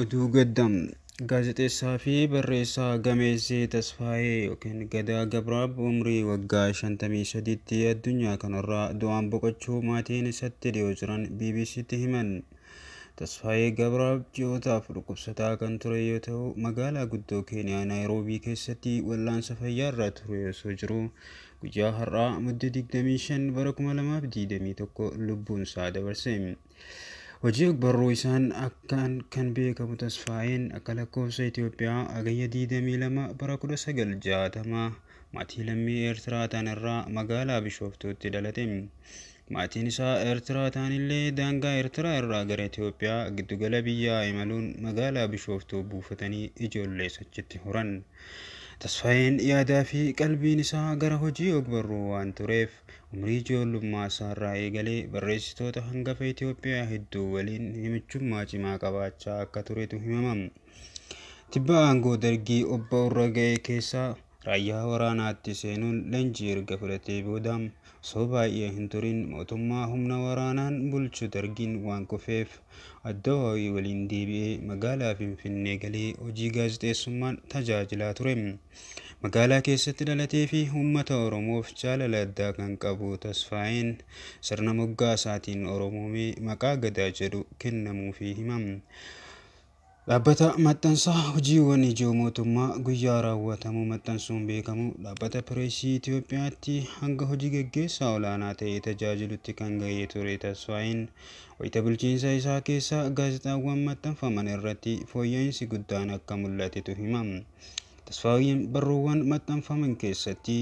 Oduu gaddam gaazexeessaa fi barreessaa gameessee Tasfaayee yookiin Gadaa Gabraab umrii waggaa shantamii sadiitti addunyaa kanarraa du'aan boqochuu maatiin isatti dhiyoo jiran BBCtti himan. Tasfaayee Gabraab ji'ootaaf dhukkubsataa kan ture yoo ta'u magaalaa guddoo keeniyaa naayiroobii keessatti wal'aansa fayyaarra ture osoo jiru guyyaa har'aa mudda 25 bara 2021 lubbuun isaa dabarse. Hojiif barruu isaan akkaan kan beekamu tasfaa'een akka lakkoofsa Itoophiyaa hagayya 22 bara 1960 maatii lammii Eertiraa ta'an irraa magaalaa Bishooftuutti dhalate. Maatiin isaa Eertiraa taanillee daangaa Eertiraa irraa gara Itoophiyaa giddugala biyyaa imaluun magaalaa bishooftuu buufatanii ijoollee sochitti horan. Tasfaayeen dhiyaadaa fi qalbiin isaa gara hojii ogbarruu waan tureef umrii ijoollummaa isaarraa eegalee barreessitoota hangafa Itoophiyaa hedduu waliin himichummaa cimaa qabaachaa akka turetu himamamu. Tibba aangoo dargii obba Urra keessaa raayyaa waraanaatti seenuun leenjii erga fudhatee boodaan osoo baay'ee hin turin mootummaa humna waraanaan bulchu dargiin waan kufeef addawaawii waliin deebi'ee magaalaa finfinnee galee hojii gaazixeessummaan tajaajilaa ture. Magaalaa keessatti dhalatee fi uummata Oromoof jaalala addaa kan qabu Tasfaa'een sirna moggaasaatiin Oromoomee maqaa gadaa jedhu kennamuufii himam. Dhaabbata maxxansaa hojiiwwan ijoo mootummaa guyyaa raawwatamuu maxxansuun beekamu dhaabbata pireesii Itoophiyaatti hanga hojii gaggeessaa olaanaa ta'ee tajaajilutti kan gahee ture Tasfaayiin wayita bulchiinsa isaa keessa gaazexaawwan maxxanfaman irratti fooyya'insi guddaan akka mul'atetu hima. Tasfaayeen barruuwwan maxxanfaman keessatti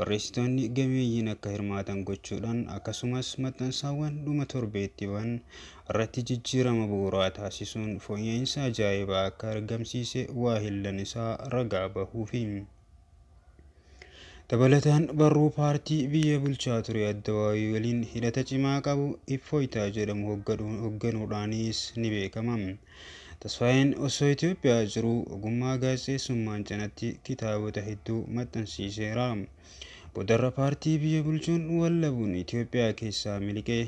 barreessitoonni gameeyyiin akka hirmaatan gochuudhaan akkasumas maxxansaawwan dhuma waan irratti jijjiirama bu'uuraa taasisuun fooyya'insa ajaa'ibaa akka argamsiise waa hillan isaa ragaa bahuufi. Dabalataan barruu paartii biyya bulchaa ture Addawaayii waliin hidhata cimaa qabu Iffooytaa jedhamu hogganuudhaanis ni beekama. tasfaa'een osoo Itoophiyaa jiru, ogummaa gaazexeessummaan cinatti kitaabota hedduu maxxansiiseera. Goodarra paartii biyya bulchuun wallabuun Itoophiyaa keessaa miliqee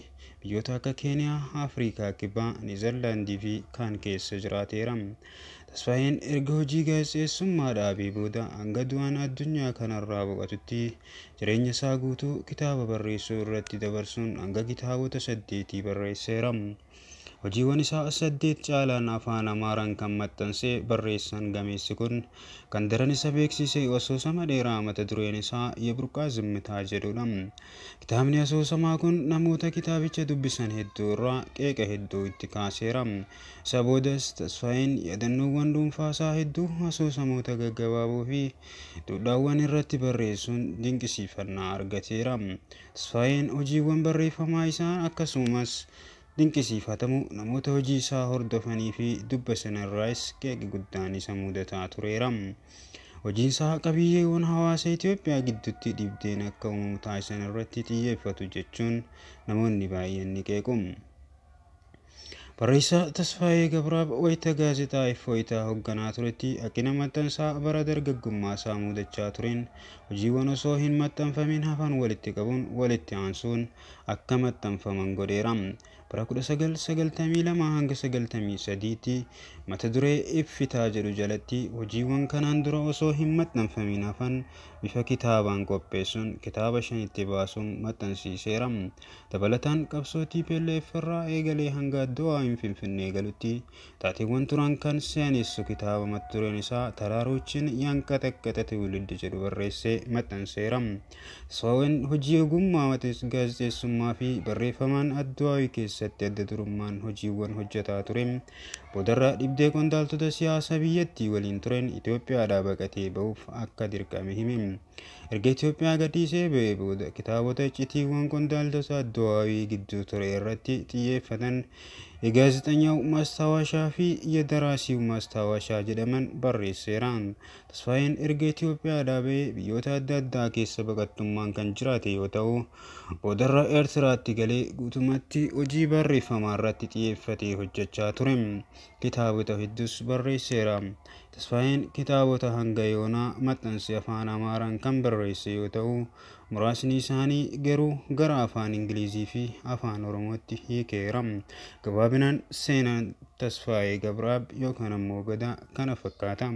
biyyoota akka Keeniyaa, Afrikaa Kibbaa, Niizerlaandii fi kaan keessa jiraateera. Tasfaayeen erga hojii gaazexeessummaa dhaabe booda hanga du'an addunyaa kanarraa boqatutti jireenya isaa guutuu kitaaba barreessuu irratti dabarsuun hanga kitaabota saddeetii barreesseera. hojiiwwan isaa saddeet caalaan afaan amaaraan kan maxxanse barreessan gameessi kun kan daran isa beeksise asoosama dheeraa mata dureen isaa yeburqaa zimmitaa jedhudha. Kitaabni asoosamaa kun namoota kitaabicha dubbisan hedduu irraa qeeqa hedduu itti kaaseera. Isa tasfaayin yaadannoowwan yadannoowwan dhuunfaasaa hedduu asoosamoota gaggabaaboo fi duudhaawwan irratti barreessuun dinqisiifannaa argateera. Tasfaayin hojiiwwan barreeffamaa isaa akkasumas Dinqisiifatamu namoota hojii isaa hordofanii fi dubba sana irraas qeeqa guddaan isa mudataa tureera. Hojiin isaa qabiyyeewwan hawaasa Itoophiyaa gidduutti dhibdeen akka uumamu taasisan irratti xiyyeeffatu jechuun namoonni baay'een ni qeequ. barreessaa Tasfaayee Gabiraaf wayita gaazexaa Iffooyitaa hoogganaa turetti dhaqina maxxansaa bara dargaggummaa isaa muudachaa tureen hojiiwwan osoo hin maxxanfamin hafan walitti qabuun walitti aansuun akka maxxanfaman godheera. Bara 1992 hanga 93tti mata duree Iffitaa jedhu jalatti hojiiwwan kanaan dura osoo hin maxxanfamin hafan bifa kitaabaan qopheessuun kitaaba shanitti baasuun maxxansiiseera. Dabalataan qabsootii PLF irraa eegalee hanga addu'aa hin finfinnee galutti taateewwan turan kan seenessu kitaaba mata dureen isaa taraaroochin yaanqa xaqqaxe tiwiliddi jedhu barreessee maxxanseera. Saawwan hojii ogummaa matees gaazexeessummaa fi barreeffamaan addu'aawi keessatti adda durummaan hojiiwwan hojjetaa ture. Boodarra dhibdee qondaaltota siyaasaa biyyattii waliin turan Itoophiyaadhaa baqatee ba'uuf akka dirqame hime. Erga Itoophiyaa gadhiisee ba'ee booda kitaabota citiiwwan qondaaltota Addawaawii gidduu ture irratti xiyyeeffatan የጋዜጠኛው fi ፊ የደራሲው ማስታወሻ ጀደመን barreesseera. Tasfaayeen erga Itoophiyaadhaa ba'ee biyyoota adda addaa keessa baqattummaan kan jiraate yoo ta'u, boodarra Eertiraatti galee guutummaatti hojii barreeffamaa irratti xiyyeeffatee hojjechaa ture. kitaabota hedduus barreesseera. Tasfaayeen kitaabota hanga yoonaa maxxansa afaan Amaaraan kan barreesse yoo ta'u, muraasni isaanii garuu gara afaan Ingilizii fi afaan Oromootti hiikeera. Gabaabinaan seenaan Tasfaayee Gabiraab yookaan ammoo Gadaa kana fakkaata.